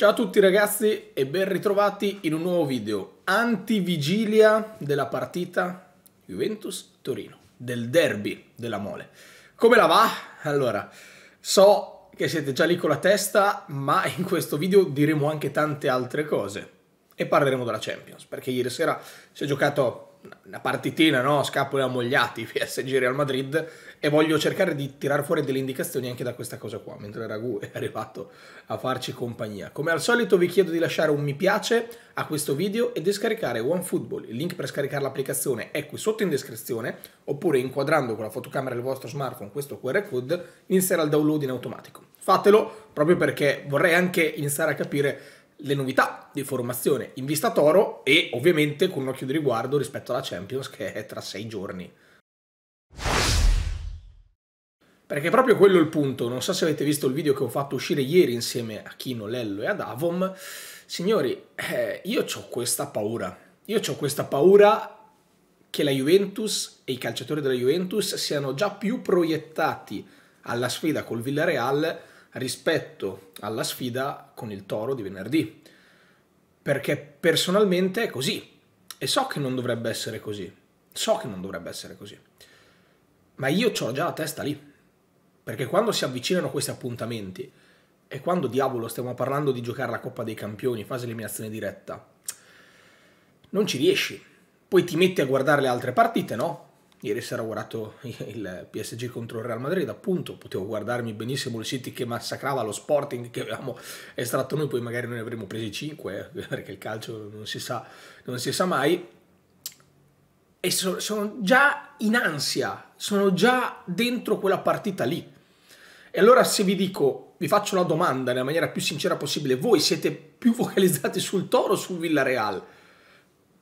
Ciao a tutti ragazzi e ben ritrovati in un nuovo video antivigilia della partita Juventus-Torino, del derby della Mole. Come la va? Allora, so che siete già lì con la testa, ma in questo video diremo anche tante altre cose e parleremo della Champions, perché ieri sera si è giocato una partitina no? Scapole ammogliati PSG Real Madrid e voglio cercare di tirar fuori delle indicazioni anche da questa cosa qua, mentre Ragù è arrivato a farci compagnia. Come al solito vi chiedo di lasciare un mi piace a questo video e di scaricare OneFootball. Il link per scaricare l'applicazione è qui sotto in descrizione, oppure inquadrando con la fotocamera del vostro smartphone questo QR code inizierà il download in automatico. Fatelo proprio perché vorrei anche iniziare a capire le novità di formazione in vista Toro e ovviamente con un occhio di riguardo rispetto alla Champions che è tra sei giorni. Perché è proprio quello il punto, non so se avete visto il video che ho fatto uscire ieri insieme a Kino, Lello e ad Avom, signori, eh, io ho questa paura, io ho questa paura che la Juventus e i calciatori della Juventus siano già più proiettati alla sfida col Villarreal rispetto alla sfida con il toro di venerdì. Perché personalmente è così. E so che non dovrebbe essere così. So che non dovrebbe essere così. Ma io ho già la testa lì. Perché quando si avvicinano questi appuntamenti e quando diavolo stiamo parlando di giocare la Coppa dei Campioni, fase eliminazione diretta, non ci riesci. Poi ti metti a guardare le altre partite, no? Ieri sera ho guardato il PSG contro il Real Madrid, appunto, potevo guardarmi benissimo il City che massacrava lo Sporting che avevamo estratto noi, poi magari noi ne avremmo presi 5, eh, perché il calcio non si sa, non si sa mai. E so, sono già in ansia, sono già dentro quella partita lì. E allora se vi dico, vi faccio la domanda nella maniera più sincera possibile, voi siete più focalizzati sul Toro o sul Villarreal?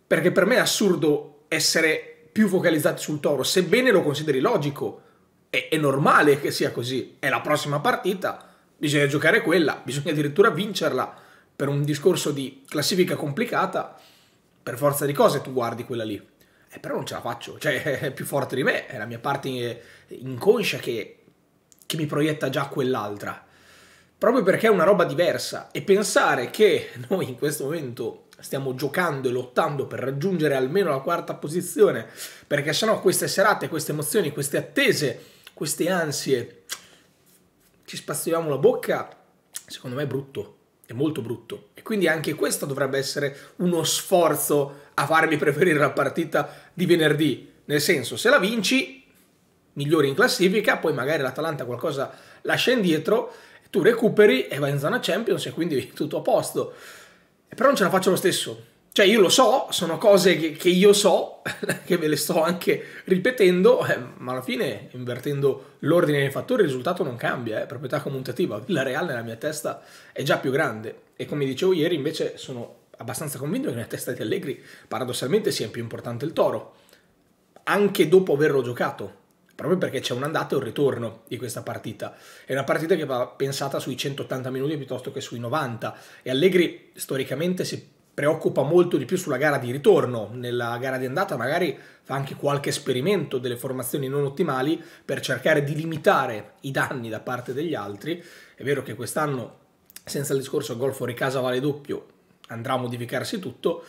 Perché per me è assurdo essere più focalizzati sul Toro, sebbene lo consideri logico, è, è normale che sia così, è la prossima partita, bisogna giocare quella, bisogna addirittura vincerla per un discorso di classifica complicata, per forza di cose tu guardi quella lì. Eh, però non ce la faccio, cioè è più forte di me, è la mia parte inconscia che, che mi proietta già quell'altra. Proprio perché è una roba diversa e pensare che noi in questo momento stiamo giocando e lottando per raggiungere almeno la quarta posizione, perché sennò queste serate, queste emozioni, queste attese, queste ansie, ci spazziamo la bocca, secondo me è brutto, è molto brutto. E quindi anche questo dovrebbe essere uno sforzo a farmi preferire la partita di venerdì, nel senso se la vinci migliori in classifica, poi magari l'Atalanta qualcosa lascia indietro, tu recuperi e vai in zona Champions e quindi tutto a posto però non ce la faccio lo stesso. Cioè io lo so, sono cose che, che io so, che ve le sto anche ripetendo, eh, ma alla fine invertendo l'ordine dei fattori il risultato non cambia, eh, proprietà commutativa, la reale nella mia testa è già più grande e come dicevo ieri invece sono abbastanza convinto che nella testa di Allegri paradossalmente sia più importante il toro, anche dopo averlo giocato, proprio perché c'è un andato e un ritorno di questa partita. È una partita che va pensata sui 180 minuti piuttosto che sui 90 e Allegri storicamente si preoccupa molto di più sulla gara di ritorno, nella gara di andata magari fa anche qualche esperimento delle formazioni non ottimali per cercare di limitare i danni da parte degli altri. È vero che quest'anno senza il discorso gol fuori casa vale doppio, andrà a modificarsi tutto,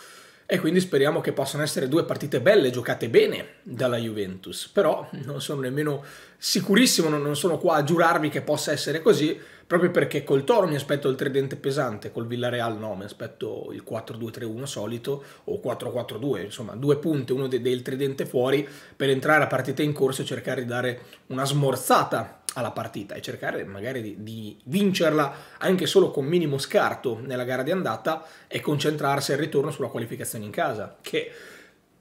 e quindi speriamo che possano essere due partite belle, giocate bene dalla Juventus. Però non sono nemmeno sicurissimo, non sono qua a giurarvi che possa essere così, proprio perché col Toro mi aspetto il tridente pesante, col Villareal no, mi aspetto il 4-2-3-1 solito o 4-4-2, insomma due punte, uno de del tridente fuori per entrare a partita in corso e cercare di dare una smorzata alla partita e cercare magari di, di, vincerla anche solo con minimo scarto nella gara di andata e concentrarsi al ritorno sulla qualificazione in casa, che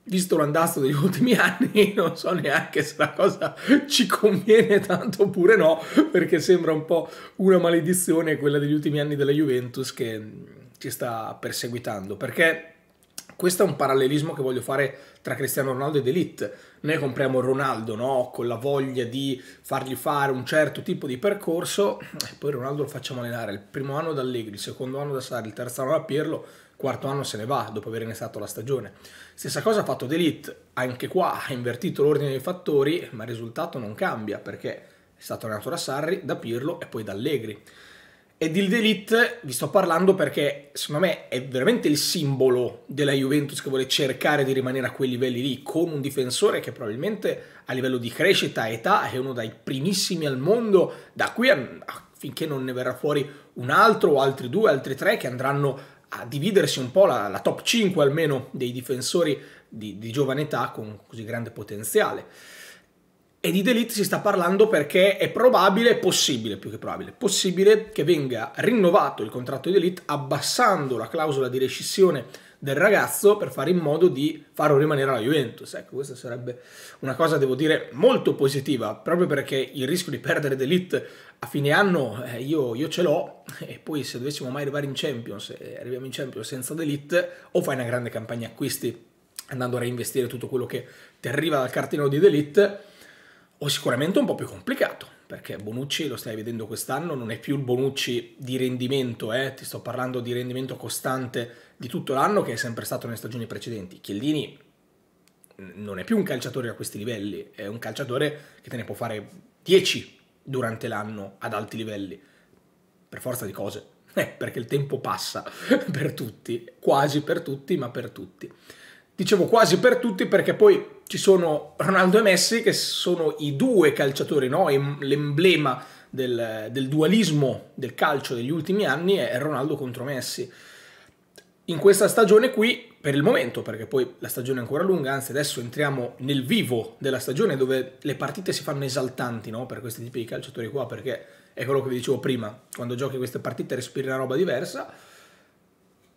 visto l'andazzo degli ultimi anni, non so neanche se la cosa ci conviene tanto oppure no, perché sembra un po' una maledizione quella degli ultimi anni della Juventus che ci sta perseguitando. Perché questo è un parallelismo che voglio fare tra Cristiano Ronaldo ed Elite. Noi compriamo Ronaldo no? con la voglia di fargli fare un certo tipo di percorso, e poi Ronaldo lo facciamo allenare il primo anno da Allegri, il secondo anno da Sarri, il terzo anno da Pirlo, il quarto anno se ne va dopo aver iniziato la stagione. Stessa cosa ha fatto D'Elite, anche qua ha invertito l'ordine dei fattori, ma il risultato non cambia perché è stato allenato da Sarri, da Pirlo e poi da Allegri. E di Delete vi sto parlando perché secondo me è veramente il simbolo della Juventus che vuole cercare di rimanere a quei livelli lì con un difensore che probabilmente a livello di crescita e età è uno dai primissimi al mondo da qui a, finché non ne verrà fuori un altro o altri due, altri tre che andranno a dividersi un po' la, la top 5 almeno dei difensori di, di giovane età con così grande potenziale. E di Delete si sta parlando perché è probabile, possibile più che probabile, possibile che venga rinnovato il contratto di Delete abbassando la clausola di rescissione del ragazzo per fare in modo di farlo rimanere alla Juventus. Ecco, questa sarebbe una cosa, devo dire, molto positiva, proprio perché il rischio di perdere Delete a fine anno eh, io, io, ce l'ho e poi se dovessimo mai arrivare in Champions e eh, arriviamo in Champions senza Delete o fai una grande campagna acquisti andando a reinvestire tutto quello che ti arriva dal cartellino di Delete o sicuramente un po' più complicato, perché Bonucci, lo stai vedendo quest'anno, non è più il Bonucci di rendimento, eh? ti sto parlando di rendimento costante di tutto l'anno che è sempre stato nelle stagioni precedenti. Chiellini non è più un calciatore a questi livelli, è un calciatore che te ne può fare 10 durante l'anno ad alti livelli, per forza di cose, eh, perché il tempo passa per tutti, quasi per tutti, ma per tutti. Dicevo quasi per tutti perché poi ci sono Ronaldo e Messi che sono i due calciatori, no? l'emblema del, del, dualismo del calcio degli ultimi anni è Ronaldo contro Messi. In questa stagione qui, per il momento, perché poi la stagione è ancora lunga, anzi adesso entriamo nel vivo della stagione dove le partite si fanno esaltanti no? per questi tipi di calciatori qua, perché è quello che vi dicevo prima, quando giochi queste partite respiri una roba diversa,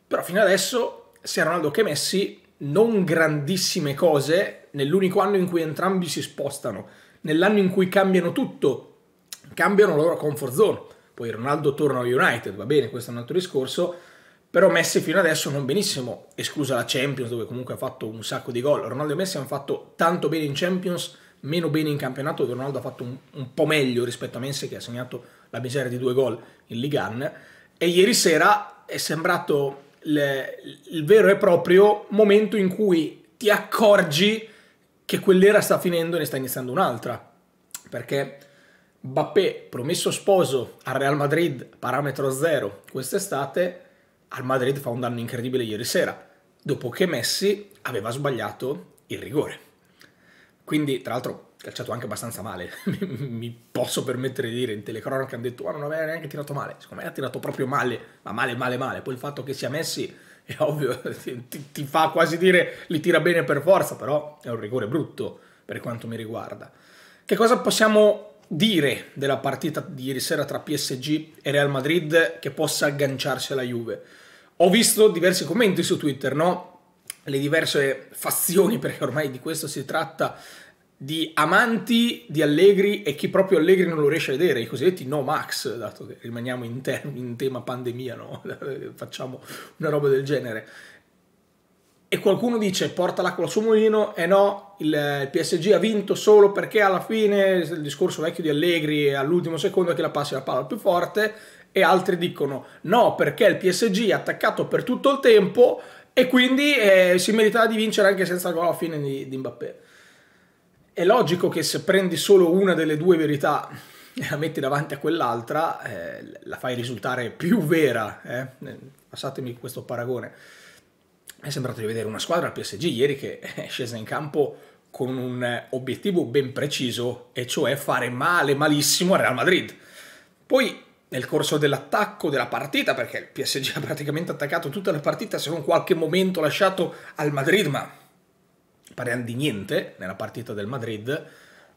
però fino adesso sia Ronaldo che Messi non grandissime cose nell'unico anno in cui entrambi si spostano, nell'anno in cui cambiano tutto, cambiano la loro comfort zone. Poi Ronaldo torna al United, va bene, questo è un altro discorso, però Messi fino adesso non benissimo, esclusa la Champions dove comunque ha fatto un sacco di gol. Ronaldo e Messi hanno fatto tanto bene in Champions, meno bene in campionato, dove Ronaldo ha fatto un, un po' meglio rispetto a Messi che ha segnato la miseria di due gol in Ligan. E ieri sera è sembrato le, il vero e proprio momento in cui ti accorgi che quell'era sta finendo e ne sta iniziando un'altra, perché Bappé, promesso sposo al Real Madrid, parametro zero, quest'estate al Madrid fa un danno incredibile ieri sera, dopo che Messi aveva sbagliato il rigore. Quindi, tra l'altro, calciato anche abbastanza male, mi posso permettere di dire, in telecronaca hanno detto, ah, non aveva neanche tirato male, secondo me ha tirato proprio male, ma male, male, male. Poi il fatto che sia Messi è ovvio, ti, ti, fa quasi dire li tira bene per forza, però è un rigore brutto per quanto mi riguarda. Che cosa possiamo dire della partita di ieri sera tra PSG e Real Madrid che possa agganciarsi alla Juve? Ho visto diversi commenti su Twitter, no? Le diverse fazioni, perché ormai di questo si tratta, di amanti di Allegri e chi proprio Allegri non lo riesce a vedere, i cosiddetti no max, dato che rimaniamo in, te in tema pandemia, no? facciamo una roba del genere. E qualcuno dice porta l'acqua al suo mulino, e no, il PSG ha vinto solo perché alla fine il discorso vecchio di Allegri è all'ultimo secondo che la passi la palla più forte, e altri dicono no perché il PSG è attaccato per tutto il tempo e quindi eh, si meriterà di vincere anche senza gol alla fine di, di Mbappé. È logico che se prendi solo una delle due verità e la metti davanti a quell'altra, eh, la fai risultare più vera. Eh? Passatemi questo paragone. Mi è sembrato di vedere una squadra al PSG ieri che è scesa in campo con un obiettivo ben preciso, e cioè fare male, malissimo al Real Madrid. Poi nel corso dell'attacco della partita, perché il PSG ha praticamente attaccato tutta la partita, se non qualche momento lasciato al Madrid, ma parliamo di niente nella partita del Madrid,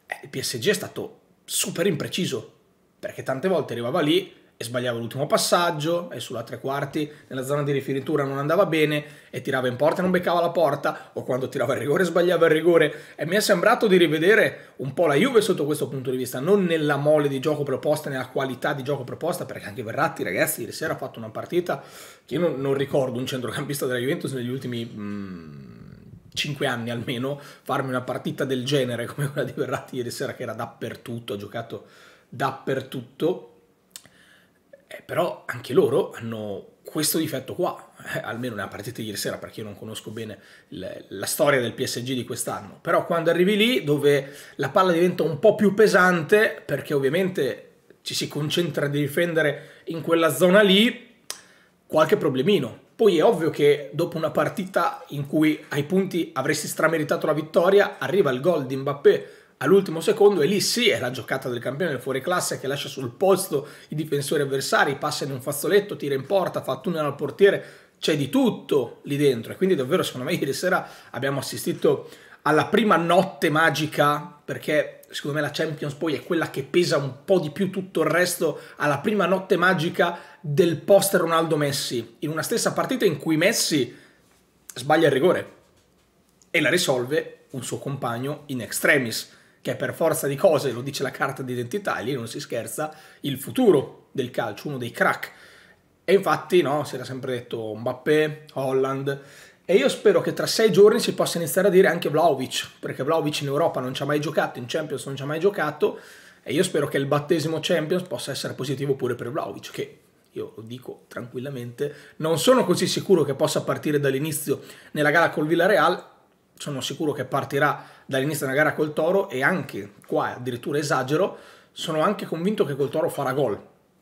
eh, il PSG è stato super impreciso, perché tante volte arrivava lì e sbagliava l'ultimo passaggio e sulla tre quarti nella zona di rifinitura non andava bene e tirava in porta e non beccava la porta o quando tirava il rigore sbagliava il rigore e mi è sembrato di rivedere un po' la Juve sotto questo punto di vista non nella mole di gioco proposta nella qualità di gioco proposta perché anche Verratti ragazzi ieri sera ha fatto una partita che io non, non ricordo un centrocampista della Juventus negli ultimi mm, 5 anni almeno farmi una partita del genere come quella di Verratti ieri sera che era dappertutto, ha giocato dappertutto. Eh, però anche loro hanno questo difetto qua, eh, almeno nella partita di ieri sera perché io non conosco bene le, la storia del PSG di quest'anno, però quando arrivi lì dove la palla diventa un po' più pesante perché ovviamente ci si concentra di difendere in quella zona lì, qualche problemino poi è ovvio che dopo una partita in cui ai punti avresti strameritato la vittoria, arriva il gol di Mbappé all'ultimo secondo e lì sì è la giocata del campione del fuori classe che lascia sul posto i difensori avversari, passa in un fazzoletto, tira in porta, fa tunnel al portiere, c'è di tutto lì dentro e quindi davvero secondo me ieri sera abbiamo assistito alla prima notte magica, perché secondo me la Champions poi è quella che pesa un po' di più tutto il resto, alla prima notte magica del post Ronaldo Messi, in una stessa partita in cui Messi sbaglia il rigore e la risolve un suo compagno in extremis, che è per forza di cose, lo dice la carta d'identità, lì non si scherza, il futuro del calcio, uno dei crack. E infatti, no, si era sempre detto Mbappé, Holland, e io spero che tra sei giorni si possa iniziare a dire anche Vlaovic, perché Vlaovic in Europa non ci ha mai giocato, in Champions non ci ha mai giocato, e io spero che il battesimo Champions possa essere positivo pure per Vlaovic, che io lo dico tranquillamente, non sono così sicuro che possa partire dall'inizio nella gara col Villarreal, sono sicuro che partirà dall'inizio della gara col Toro e anche qua addirittura esagero, sono anche convinto che col Toro farà gol.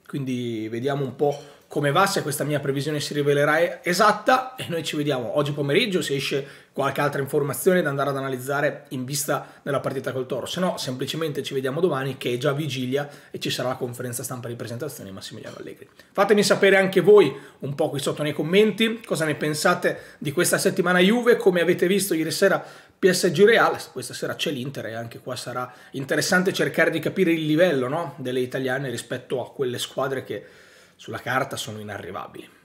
Quindi vediamo un po' come va, se questa mia previsione si rivelerà esatta e noi ci vediamo oggi pomeriggio se esce qualche altra informazione da andare ad analizzare in vista della partita col Toro, se no semplicemente ci vediamo domani che è già vigilia e ci sarà la conferenza stampa di presentazione di Massimiliano Allegri. Fatemi sapere anche voi un po' qui sotto nei commenti cosa ne pensate di questa settimana Juve, come avete visto ieri sera PSG Real, questa sera c'è l'Inter e anche qua sarà interessante cercare di capire il livello no, delle italiane rispetto a quelle squadre che sulla carta sono inarrivabili.